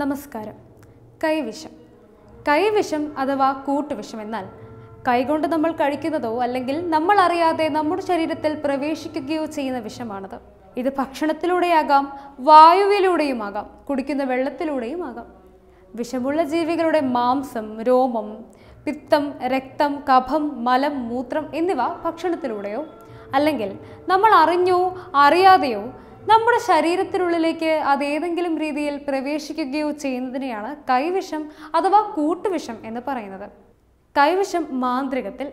നമസ്കാരം കൈവിഷം കൈവിഷം അഥവാ കൂട്ടുവിഷം എന്നാൽ കൈകൊണ്ട് നമ്മൾ കഴിക്കുന്നതോ അല്ലെങ്കിൽ നമ്മൾ അറിയാതെ നമ്മുടെ ശരീരത്തിൽ പ്രവേശിക്കുകയോ ചെയ്യുന്ന വിഷമാണത് ഇത് ഭക്ഷണത്തിലൂടെയാകാം വായുവിലൂടെയുമാകാം കുടിക്കുന്ന വെള്ളത്തിലൂടെയും ആകാം വിഷമുള്ള ജീവികളുടെ മാംസം രോമം പിത്തം രക്തം കഫം മലം മൂത്രം എന്നിവ ഭക്ഷണത്തിലൂടെയോ അല്ലെങ്കിൽ നമ്മൾ അറിഞ്ഞോ അറിയാതെയോ നമ്മുടെ ശരീരത്തിനുള്ളിലേക്ക് അത് ഏതെങ്കിലും രീതിയിൽ പ്രവേശിക്കുകയോ ചെയ്യുന്നതിനെയാണ് കൈവിഷം അഥവാ കൂട്ടുവിഷം എന്ന് പറയുന്നത് കൈവിഷം മാന്ത്രികത്തിൽ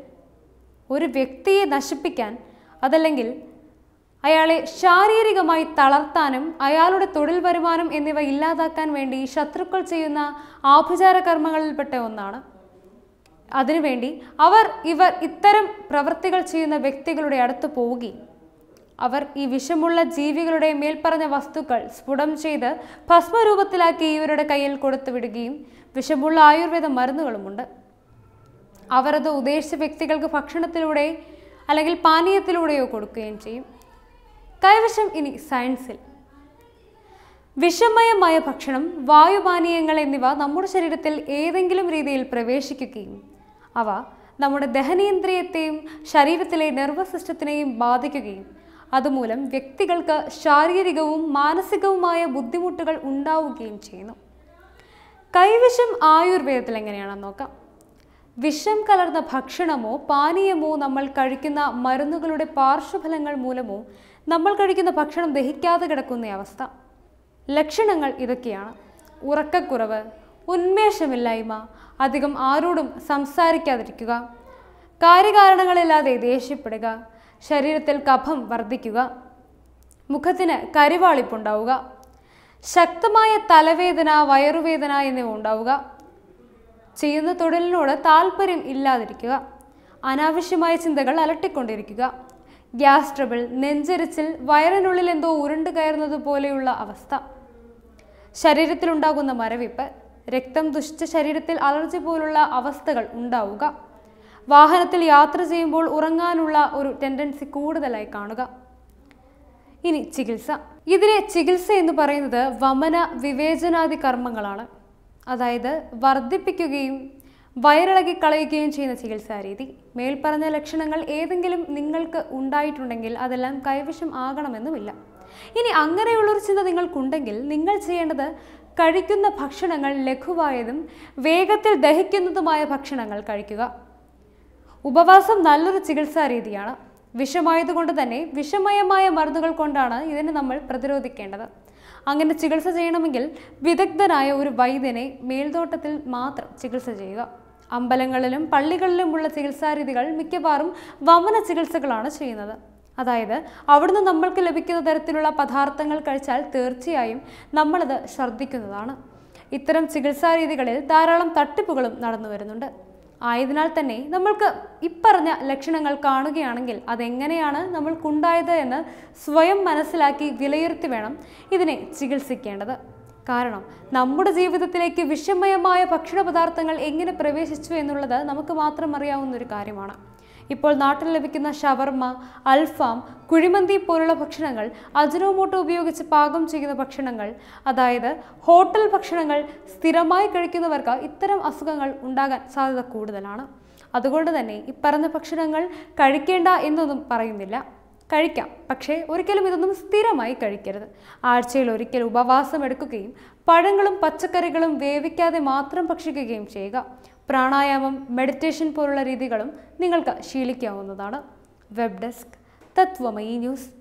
ഒരു വ്യക്തിയെ നശിപ്പിക്കാൻ അതല്ലെങ്കിൽ അയാളെ ശാരീരികമായി തളർത്താനും അയാളുടെ തൊഴിൽ വരുമാനം എന്നിവ ഇല്ലാതാക്കാൻ വേണ്ടി ശത്രുക്കൾ ചെയ്യുന്ന ആഭിചാര കർമ്മങ്ങളിൽപ്പെട്ട ഒന്നാണ് അതിനുവേണ്ടി അവർ ഇവർ ഇത്തരം പ്രവൃത്തികൾ ചെയ്യുന്ന വ്യക്തികളുടെ അടുത്ത് പോവുകയും അവർ ഈ വിഷമുള്ള ജീവികളുടെ മേൽപ്പറഞ്ഞ വസ്തുക്കൾ സ്ഫുടം ചെയ്ത് ഭസ്മരൂപത്തിലാക്കി ഇവരുടെ കയ്യിൽ കൊടുത്തുവിടുകയും വിഷമുള്ള ആയുർവേദ മരുന്നുകളുമുണ്ട് അവർ അത് ഉദ്ദേശിച്ച വ്യക്തികൾക്ക് ഭക്ഷണത്തിലൂടെ അല്ലെങ്കിൽ പാനീയത്തിലൂടെയോ കൊടുക്കുകയും ചെയ്യും കൈവശം ഇനി സയൻസിൽ വിഷമയമായ ഭക്ഷണം വായുപാനീയങ്ങൾ എന്നിവ നമ്മുടെ ശരീരത്തിൽ ഏതെങ്കിലും രീതിയിൽ പ്രവേശിക്കുകയും അവ നമ്മുടെ ദഹനേന്ദ്രിയത്തെയും ശരീരത്തിലെ നെർവസ് സിസ്റ്റത്തിനെയും ബാധിക്കുകയും അതുമൂലം വ്യക്തികൾക്ക് ശാരീരികവും മാനസികവുമായ ബുദ്ധിമുട്ടുകൾ ഉണ്ടാവുകയും ചെയ്യുന്നു കൈവിഷം ആയുർവേദത്തിൽ എങ്ങനെയാണെന്ന് നോക്കാം വിഷം കലർന്ന ഭക്ഷണമോ പാനീയമോ നമ്മൾ കഴിക്കുന്ന മരുന്നുകളുടെ പാർശ്വഫലങ്ങൾ മൂലമോ നമ്മൾ കഴിക്കുന്ന ഭക്ഷണം ദഹിക്കാതെ കിടക്കുന്ന അവസ്ഥ ലക്ഷണങ്ങൾ ഇതൊക്കെയാണ് ഉറക്കക്കുറവ് ഉന്മേഷമില്ലായ്മ അധികം ആരോടും സംസാരിക്കാതിരിക്കുക കാര്യകാരണങ്ങളില്ലാതെ ദേഷ്യപ്പെടുക ശരീരത്തിൽ കഫം വർദ്ധിക്കുക മുഖത്തിന് കരിവാളിപ്പുണ്ടാവുക ശക്തമായ തലവേദന വയറുവേദന എന്നിവ ഉണ്ടാവുക ചെയ്യുന്ന തൊഴിലിനോട് താല്പര്യം ഇല്ലാതിരിക്കുക അനാവശ്യമായ ചിന്തകൾ അലട്ടിക്കൊണ്ടിരിക്കുക ഗ്യാസ് ട്രബിൾ നെഞ്ചരിച്ചിൽ വയറിനുള്ളിൽ എന്തോ ഉരുണ്ടു കയറുന്നത് പോലെയുള്ള അവസ്ഥ ശരീരത്തിലുണ്ടാകുന്ന മരവിപ്പ് രക്തം ദുഷിച്ച ശരീരത്തിൽ അലർജി പോലുള്ള അവസ്ഥകൾ ഉണ്ടാവുക വാഹനത്തിൽ യാത്ര ചെയ്യുമ്പോൾ ഉറങ്ങാനുള്ള ഒരു ടെൻഡൻസി കൂടുതലായി കാണുക ഇനി ചികിത്സ ഇതിനെ ചികിത്സ എന്ന് പറയുന്നത് വമന വിവേചനാദി കർമ്മങ്ങളാണ് അതായത് വർദ്ധിപ്പിക്കുകയും വയറിളകി കളയുകയും ചെയ്യുന്ന ചികിത്സാ രീതി മേൽപ്പറഞ്ഞ ലക്ഷണങ്ങൾ ഏതെങ്കിലും നിങ്ങൾക്ക് ഉണ്ടായിട്ടുണ്ടെങ്കിൽ അതെല്ലാം കൈവശം ആകണമെന്നുമില്ല ഇനി അങ്ങനെയുള്ളൊരു ചിന്ത നിങ്ങൾക്കുണ്ടെങ്കിൽ നിങ്ങൾ ചെയ്യേണ്ടത് കഴിക്കുന്ന ഭക്ഷണങ്ങൾ ലഘുവായതും വേഗത്തിൽ ദഹിക്കുന്നതുമായ ഭക്ഷണങ്ങൾ കഴിക്കുക ഉപവാസം നല്ലൊരു ചികിത്സാ രീതിയാണ് വിഷമായതുകൊണ്ട് തന്നെ വിഷമയമായ മരുന്നുകൾ കൊണ്ടാണ് ഇതിനെ നമ്മൾ പ്രതിരോധിക്കേണ്ടത് അങ്ങനെ ചികിത്സ ചെയ്യണമെങ്കിൽ വിദഗ്ധനായ ഒരു വൈദ്യനെ മേൽനോട്ടത്തിൽ മാത്രം ചികിത്സ ചെയ്യുക അമ്പലങ്ങളിലും പള്ളികളിലുമുള്ള ചികിത്സാരീതികൾ മിക്കവാറും വമന ചികിത്സകളാണ് ചെയ്യുന്നത് അതായത് അവിടുന്ന് നമ്മൾക്ക് ലഭിക്കുന്ന തരത്തിലുള്ള പദാർത്ഥങ്ങൾ കഴിച്ചാൽ തീർച്ചയായും നമ്മളത് ഛർദ്ദിക്കുന്നതാണ് ഇത്തരം ചികിത്സാരീതികളിൽ ധാരാളം തട്ടിപ്പുകളും നടന്നു വരുന്നുണ്ട് ആയതിനാൽ തന്നെ നമ്മൾക്ക് ഇപ്പറഞ്ഞ ലക്ഷണങ്ങൾ കാണുകയാണെങ്കിൽ അതെങ്ങനെയാണ് നമ്മൾക്കുണ്ടായത് എന്ന് സ്വയം മനസ്സിലാക്കി വിലയിരുത്തി വേണം ഇതിനെ ചികിത്സിക്കേണ്ടത് കാരണം നമ്മുടെ ജീവിതത്തിലേക്ക് വിഷമയമായ ഭക്ഷണ പദാർത്ഥങ്ങൾ എങ്ങനെ പ്രവേശിച്ചു എന്നുള്ളത് നമുക്ക് മാത്രം അറിയാവുന്ന ഒരു കാര്യമാണ് ഇപ്പോൾ നാട്ടിൽ ലഭിക്കുന്ന ഷവർമ അൽഫാം കുഴിമന്തി പോലുള്ള ഭക്ഷണങ്ങൾ അജിനോമോട്ട് ഉപയോഗിച്ച് പാകം ചെയ്യുന്ന ഭക്ഷണങ്ങൾ അതായത് ഹോട്ടൽ ഭക്ഷണങ്ങൾ സ്ഥിരമായി കഴിക്കുന്നവർക്ക് ഇത്തരം അസുഖങ്ങൾ ഉണ്ടാകാൻ സാധ്യത കൂടുതലാണ് അതുകൊണ്ട് തന്നെ ഈ പറഞ്ഞ ഭക്ഷണങ്ങൾ കഴിക്കേണ്ട എന്നൊന്നും പറയുന്നില്ല കഴിക്കാം പക്ഷേ ഒരിക്കലും ഇതൊന്നും സ്ഥിരമായി കഴിക്കരുത് ആഴ്ചയിൽ ഒരിക്കൽ ഉപവാസം എടുക്കുകയും പഴങ്ങളും പച്ചക്കറികളും വേവിക്കാതെ മാത്രം ഭക്ഷിക്കുകയും ചെയ്യുക പ്രാണായാമം മെഡിറ്റേഷൻ പോലുള്ള രീതികളും നിങ്ങൾക്ക് ശീലിക്കാവുന്നതാണ് വെബ് ഡെസ്ക് തത്വമയി ന്യൂസ്